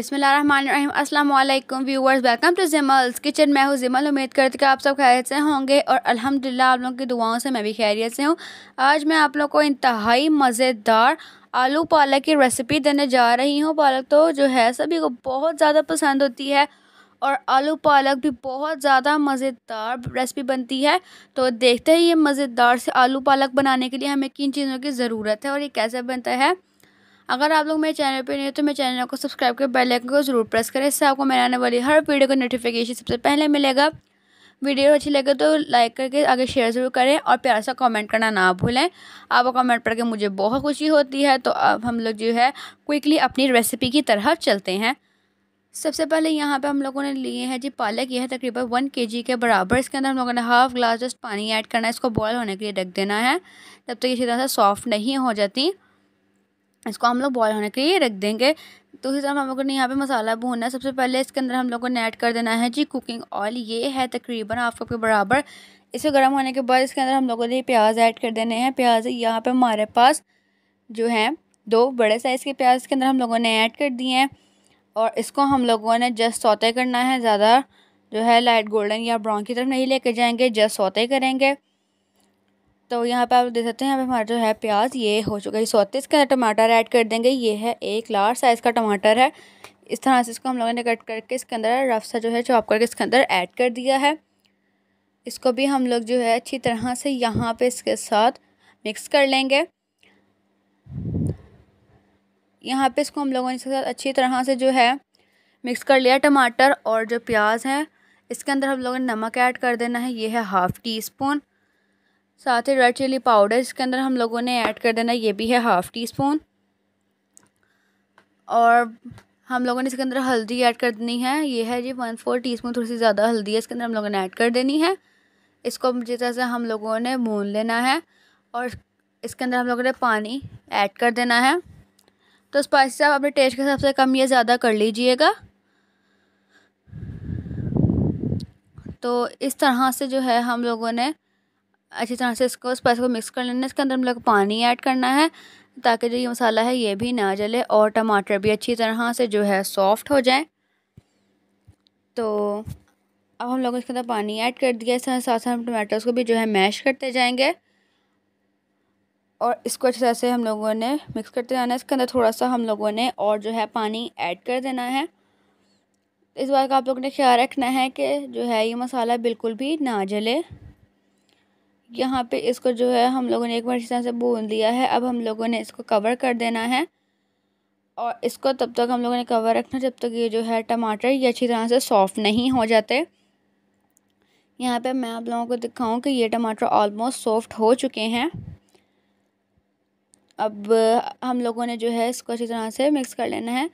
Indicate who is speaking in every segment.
Speaker 1: बिसमीम अल्लाम viewers welcome to Jimal's kitchen मैं हूँ जिमल उम्मीद करती कि आप सब खैरियत से होंगे और अल्हम्दुलिल्लाह आप लोगों की दुआओं से मैं भी खैरियत से हूँ आज मैं आप लोग को इंतहाई मज़ेदार आलू पालक की रेसिपी देने जा रही हूँ पालक तो जो है सभी को बहुत ज़्यादा पसंद होती है और आलू पालक भी बहुत ज़्यादा मज़ेदार रेसिपी बनती है तो देखते हैं ये मज़ेदार से आलू पालक बनाने के लिए हमें किन चीज़ों की ज़रूरत है और ये कैसे बनता है अगर आप लोग मेरे चैनल पर नहीं हो तो मेरे चैनल को सब्सक्राइब कर बेल आइकन को ज़रूर प्रेस करें इससे आपको मेरे आने वाली हर वीडियो का नोटिफिकेशन सबसे पहले मिलेगा वीडियो अच्छी लगे तो लाइक करके आगे शेयर ज़रूर करें और प्यार से कमेंट करना ना भूलें आप कमेंट पढ़ के मुझे बहुत खुशी होती है तो अब हम लोग जो है क्विकली अपनी रेसिपी की तरफ चलते हैं सबसे पहले यहाँ पे हम लोगों ने लिए हैं जी पालक यह है तकरीबन वन के जी के बराबर इसके अंदर हम लोगों ने हाफ ग्लास जस्ट पानी ऐड करना है इसको बॉयल होने के लिए रख देना है तब तक तो इसी तरह से सॉफ्ट नहीं हो जाती इसको हम लोग बॉयल होने के लिए रख देंगे तो उसी तरह हम लोगों ने यहाँ पे मसाला भूनना है सबसे पहले इसके अंदर हम लोगों ने ऐड कर देना है जी कुकिंग ऑयल ये है तकरीबन आप कप के बराबर इसे गर्म होने के बाद इसके अंदर हम लोगों ने प्याज ऐड कर देने हैं प्याज यहाँ पे हमारे पास जो है दो बड़े साइज़ के प्याज के अंदर हम लोगों ने ऐड कर दिए हैं और इसको हम लोगों ने जस्ट सौते करना है ज़्यादा जो है लाइट गोल्डन या ब्राउन की तरफ नहीं लेके जाएंगे जस्ट सौते करेंगे तो यहाँ पे आप देख सकते हैं यहाँ पे हमारा जो है प्याज ये हो चुका है सौते इसके अंदर टमाटर ऐड कर देंगे ये है एक लार्ज साइज़ का टमाटर है इस तरह से इसको हम लोगों ने कट करके इसके अंदर रफ सा जो है चॉप करके इसके अंदर ऐड कर दिया है इसको भी हम लोग जो है अच्छी तरह से यहाँ पे इसके साथ मिक्स कर लेंगे यहाँ पे इसको हम लोगों ने इसके साथ अच्छी तरह से जो है मिक्स कर लिया टमाटर और जो प्याज है इसके अंदर हम लोगों ने नमक ऐड कर देना है ये है हाफ़ टी स्पून साथ ही रेड चिली पाउडर इसके अंदर हम लोगों ने ऐड कर देना ये भी है हाफ़ टी स्पून और हम लोगों ने इसके अंदर हल्दी ऐड कर देनी है ये है जी वन फोर टी स्पून थोड़ी सी ज़्यादा हल्दी है इसके अंदर हम लोगों ने ऐड कर देनी है इसको जिस तरह से हम लोगों ने भून लेना है और इसके अंदर हम लोगों ने पानी ऐड कर देना है तो स्पाइसेस आप अपने टेस्ट के हिसाब से कम या ज़्यादा कर लीजिएगा तो इस तरह से जो है हम लोगों ने अच्छी तरह से इसको स्पाइस को मिक्स कर लेना है इसके अंदर हम लोग पानी ऐड करना है ताकि जो ये मसाला है ये भी ना जले और टमाटर भी अच्छी तरह से जो है सॉफ्ट हो जाए तो अब हम लोग इसके अंदर पानी ऐड कर दिया इस तरह साथ साथ हम टमाटर्स को भी जो है मैश करते जाएंगे और इसको अच्छी तरह से हम लोगों ने मिक्स करते जाना है इसके अंदर थोड़ा सा हम लोगों ने और जो है पानी ऐड कर देना है इस बात का आप लोगों ने ख्याल रखना है कि जो है ये मसाला बिल्कुल भी ना जले यहाँ पे इसको जो है हम लोगों ने एक बार इस तरह से भून दिया है अब हम लोगों ने इसको कवर कर देना है और इसको तब तक हम लोगों ने कवर रखना जब तक ये जो है टमाटर ये अच्छी तरह से सॉफ्ट नहीं हो जाते यहाँ पे मैं आप लोगों को दिखाऊं कि ये टमाटर ऑलमोस्ट सॉफ्ट हो चुके हैं अब हम लोगों ने जो है इसको अच्छी तरह से मिक्स कर लेना है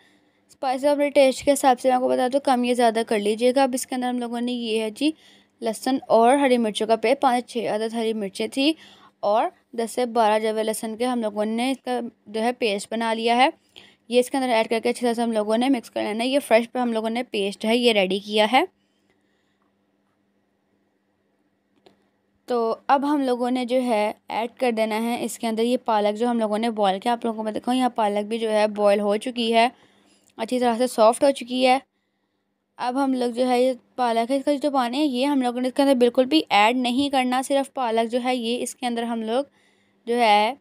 Speaker 1: स्पाइस अपने टेस्ट के हिसाब से मैं आपको बता दूँ कम या ज़्यादा कर लीजिएगा अब इसके अंदर हम लोगों ने ये है जी लहसुन और हरी मिर्चों का पेड़ पाँच छः अदद हरी मिर्चें थी और दस से बारह जवे लहसुन के हम लोगों ने इसका जो है पेस्ट बना लिया है ये इसके अंदर ऐड करके अच्छे तरह से हम लोगों ने मिक्स कर लेना ये फ्रेश पर हम लोगों ने पेस्ट है ये रेडी किया है तो अब हम लोगों ने जो है ऐड कर देना है इसके अंदर ये पालक जो हम लोगों ने बॉयल किया आप लोगों को मैं देखो यहाँ पालक भी जो है बॉयल हो चुकी है अच्छी तरह से सॉफ्ट हो चुकी है अब हम लोग जो है ये पालक है इसका जो पानी है ये हम लोगों ने इसके अंदर बिल्कुल भी ऐड नहीं करना सिर्फ पालक जो है ये इसके अंदर हम लोग जो है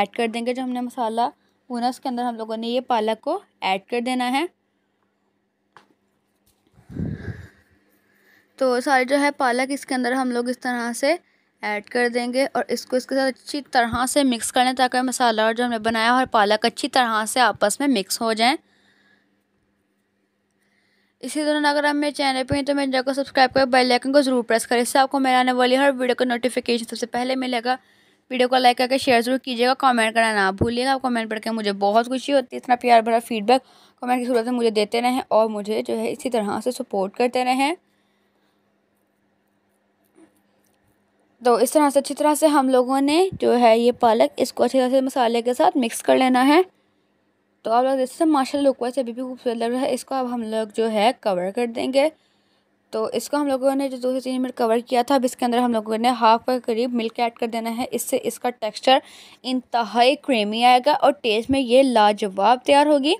Speaker 1: ऐड कर देंगे जो हमने मसाला भुना उसके अंदर हम लोगों ने ये पालक को ऐड कर देना है तो सारे जो है पालक इसके अंदर हम लोग इस तरह से ऐड कर देंगे और इसको इसके साथ अच्छी तरह से मिक्स कर लें ताकि मसाला और जो हमने बनाया और पालक अच्छी तरह से आपस में मिक्स हो जाए इसी दौरान अगर आप मेरे चैनल पर हैं तो मेरे चैनल को सब्सक्राइब करें बेल आइकन को जरूर प्रेस करें इससे आपको मेरे आने वाली हर वीडियो का नोटिफिकेशन सबसे पहले मिलेगा वीडियो को लाइक करके शेयर जरूर कीजिएगा कमेंट करना ना भूलिएगा कमेंट पढ़ के मुझे बहुत खुशी होती है इतना प्यार भरा फीडबैक कमेंट की सूरत में मुझे देते रहें और मुझे जो है इसी तरह से सपोर्ट करते रहें तो इस तरह से अच्छी तरह से हम लोगों ने जो है ये पालक इसको अच्छी तरह से मसाले के साथ मिक्स कर लेना है तो आप लोग जैसे हैं माशा लुक वैसे अभी भी खूबसूरत लग रहा है इसको अब हम लोग जो है कवर कर देंगे तो इसको हम लोगों ने जो दो से तीन मिनट कवर किया था अब इसके अंदर हम लोगों ने हाफ के करीब मिल्क ऐड कर देना है इससे इसका टेक्सचर इंतहाई क्रीमी आएगा और टेस्ट में ये लाजवाब तैयार होगी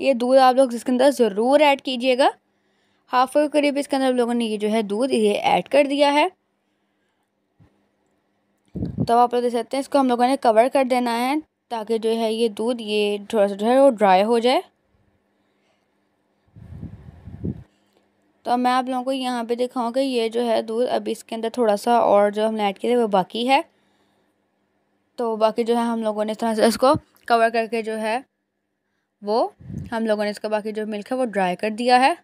Speaker 1: ये दूध आप लोग इसके अंदर ज़रूर ऐड कीजिएगा हाफ के करीब इसके अंदर हम लोगों ने ये जो है दूध ये ऐड कर दिया है तो आप लोग देख सकते हैं इसको हम लोगों ने कवर कर देना है ताकि जो है ये दूध ये थोड़ा सा जो है वो ड्राई हो जाए तो मैं आप लोगों को यहाँ पे दिखाऊँ कि ये जो है दूध अभी इसके अंदर थोड़ा सा और जो हमने ऐड किया था वो बाकी है तो बाकी जो है हम लोगों ने इस तरह से इसको कवर करके जो है वो हम लोगों ने इसका बाकी जो मिल्क है वो ड्राई कर दिया है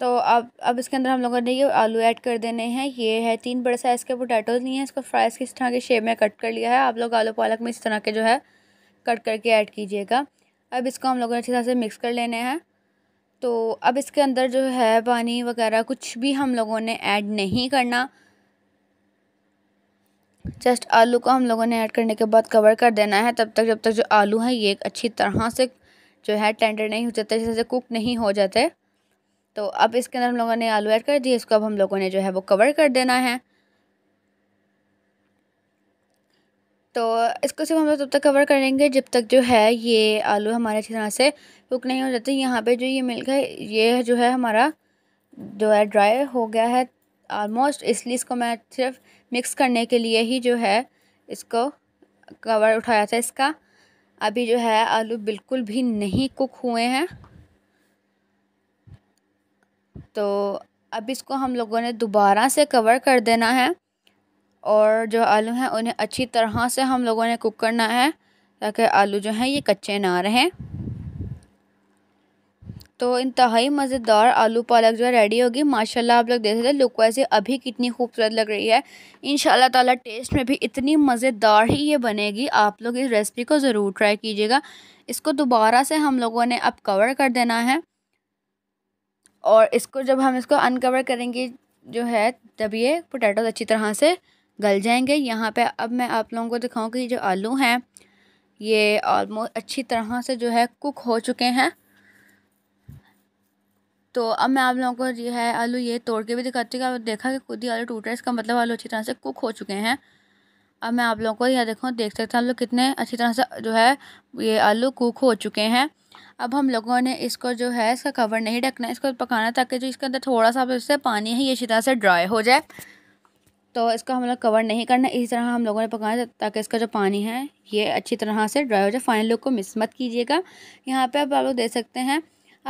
Speaker 1: तो अब अब इसके अंदर हम लोगों ने ये आलू ऐड कर देने हैं ये है तीन बड़े साइज़ के पोटैटोज़ लिए हैं इसको फ्राइज़ किस तरह के शेप में कट कर लिया है आप लोग आलू पालक में इस तरह के जो है कट करके ऐड कीजिएगा अब इसको हम लोगों ने अच्छी तरह से मिक्स कर लेने हैं तो अब इसके अंदर जो है पानी वगैरह कुछ भी हम लोगों ने ऐड नहीं करना जस्ट आलू को हम लोगों ने ऐड करने के बाद कवर कर देना है तब तक जब तक जो आलू हैं ये अच्छी तरह से जो है टेंडर नहीं हो जाते जैसे कुक नहीं हो जाते तो अब इसके अंदर हम लोगों ने आलू ऐड कर दिए इसको अब हम लोगों ने जो है वो कवर कर देना है तो इसको सिर्फ हम लोग तब तक कवर करेंगे जब तक जो है ये आलू हमारे अच्छी तरह से कुक नहीं हो जाते यहाँ पे जो ये मिल्क है ये जो है हमारा जो है ड्राई हो गया है ऑलमोस्ट इसलिए इसको मैं सिर्फ मिक्स करने के लिए ही जो है इसको कवर उठाया था इसका अभी जो है आलू बिल्कुल भी नहीं कुक हुए हैं तो अब इसको हम लोगों ने दोबारा से कवर कर देना है और जो आलू हैं उन्हें अच्छी तरह से हम लोगों ने कुक करना है ताकि आलू जो हैं ये कच्चे ना रहें तो इंतहाई मज़ेदार आलू पालक जो है रेडी होगी माशाल्लाह आप लोग देख सकते हैं लुक वैसे अभी कितनी खूबसूरत लग रही है इन ताला टेस्ट में भी इतनी मज़ेदार ही ये बनेगी आप लोग इस रेसिपी को ज़रूर ट्राई कीजिएगा इसको दोबारा से हम लोगों ने अब कवर कर देना है और इसको जब हम इसको अनकवर करेंगे जो है तब ये पोटैटो अच्छी तरह से गल जाएंगे यहाँ पे अब मैं आप लोगों को दिखाऊँ कि जो आलू हैं ये ऑलमोस्ट अच्छी तरह से जो है कुक हो चुके हैं तो अब मैं आप लोगों को जो है आलू ये तोड़ के भी दिखाती हूँ देखा कि खुद ही आलू टूट रहा है इसका मतलब आलू अच्छी तरह से कुक हो चुके हैं अब मैं आप लोगों को यह देखो देख सकते हैं हम लोग कितने अच्छी तरह से जो है ये आलू कुक हो चुके हैं अब हम लोगों ने इसको जो है इसका कवर नहीं ढकना इसको पकाना ताकि जो इसके अंदर थोड़ा सा इससे पानी है ये अच्छी तरह से ड्राई हो जाए तो इसको हम लोग कवर नहीं करना इसी तरह हम लोगों ने पकाना ताकि इसका जो पानी है ये अच्छी तरह से ड्राई हो जाए फाइनल लुक को मिस मत कीजिएगा यहाँ पर अब आप लोग देख सकते हैं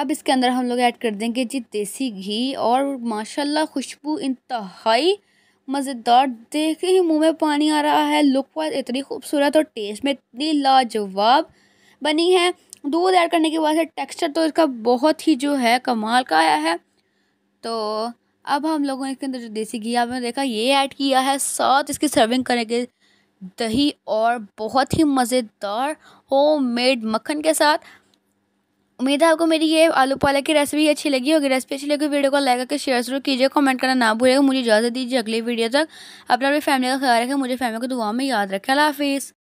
Speaker 1: अब इसके अंदर हम लोग ऐड कर देंगे जी देसी घी और माशाल्लाह खुशबू इंतहाई मज़ेदार देखते ही मुंह में पानी आ रहा है लुक वाइज इतनी खूबसूरत और टेस्ट में इतनी लाजवाब बनी है दूध ऐड करने के बाद टेक्सचर तो इसका बहुत ही जो है कमाल का आया है तो अब हम लोगों ने इसके अंदर जो देसी घी आपने देखा ये ऐड किया है साथ इसकी सर्विंग करेंगे दही और बहुत ही मज़ेदार मेड मक्खन के साथ उम्मीद है आपको मेरी ये आलू पालक की रेसिपी अच्छी लगी होगी रेसिपी अच्छी लगी वीडियो को लाइक करके शेयर जरूर कीजिए कमेंट करना ना भूलिएगा मुझे इजाज़त दीजिए अगली वीडियो तक अपना अपनी फैमिली का ख्याल रखें मुझे फैमिली को दुआ में याद रखें अला हाफिज़